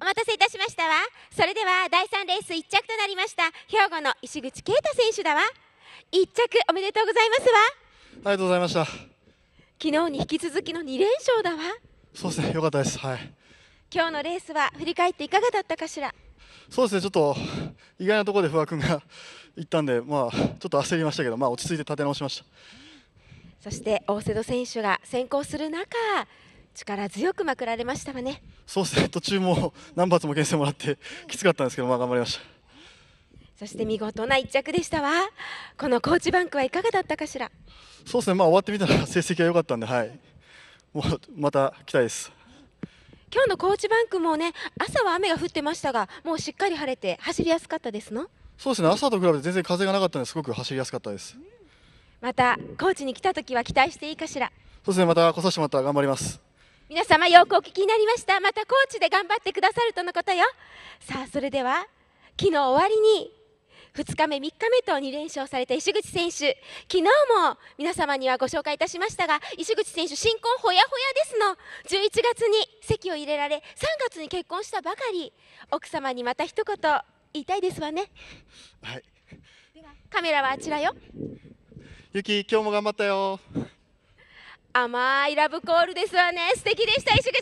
お待たせいたしましたわそれでは第3レース1着となりました兵庫の石口啓太選手だわ1着おめでとうございますわありがとうございました昨日に引き続きの2連勝だわそうですね良かったですはい今日のレースは振り返っていかがだったかしらそうですねちょっと意外なところで不破君が 行ったんでまあちょっと焦りましたけどまあ落ち着いて立て直しましたそして大瀬戸選手が先行する中力強くまくられましたわねそうですね途中も何発も厳選もらって きつかったんですけどまあ頑張りましたそして見事な一着でしたわこのコーチバンクはいかがだったかしらそうですねまあ終わってみたら 成績が良かったんではいもうまた来たいです今日のコーチバンクもね朝は雨が降ってましたがもうしっかり晴れて走りやすかったですのそうですね朝と比べて全然風がなかったのですごく走りやすかったです、またコーチに来た時は期待していいかしらそうですねまた来させてもらったら頑張ります皆様よくお聞きになりましたまたコーチで頑張ってくださるとのことよさあそれでは昨日終わりに2日目、3日目と2連勝された石口選手、昨日も皆様にはご紹介いたしましたが、石口選手、新婚ほやほやですの、11月に籍を入れられ、3月に結婚したばかり、奥様にまた一言言いたいですわね。はい、カメラはあちらよ。ゆき、今日も頑張ったよ。甘いラブコールですわね素敵でした石口